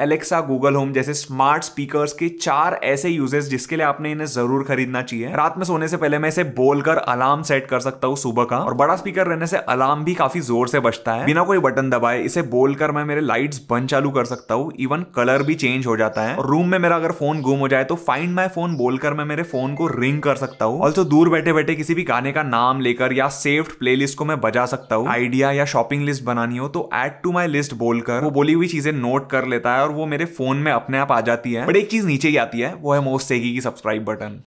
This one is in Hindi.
एलेक्सा गूगल होम जैसे स्मार्ट स्पीकर्स के चार ऐसे यूजेस जिसके लिए आपने इन्हें जरूर खरीदना चाहिए रात में सोने से पहले मैं इसे बोलकर अलार्म सेट कर सकता हूँ सुबह का और बड़ा स्पीकर रहने से अलार्म भी काफी जोर से बचता है बिना कोई बटन दबाए इसे बोलकर मैं मेरे लाइट्स बंद चालू कर सकता हूँ इवन कलर भी चेंज हो जाता है और रूम में मेरा अगर फोन गुम हो जाए तो फाइंड माई फोन बोलकर मैं मेरे फोन को रिंग कर सकता हूँ ऑल्सो दूर बैठे बैठे किसी भी गाने का नाम लेकर या सेफ्ड प्ले को मैं बजा सकता हूँ आइडिया या शॉपिंग लिस्ट बनानी हो तो एड टू माई लिस्ट बोलकर वो बोली हुई चीजें नोट कर लेता है है और वो मेरे फोन में अपने आप आ जाती है बट एक चीज नीचे ही आती है वो है मोस्ट सेगी की सब्सक्राइब बटन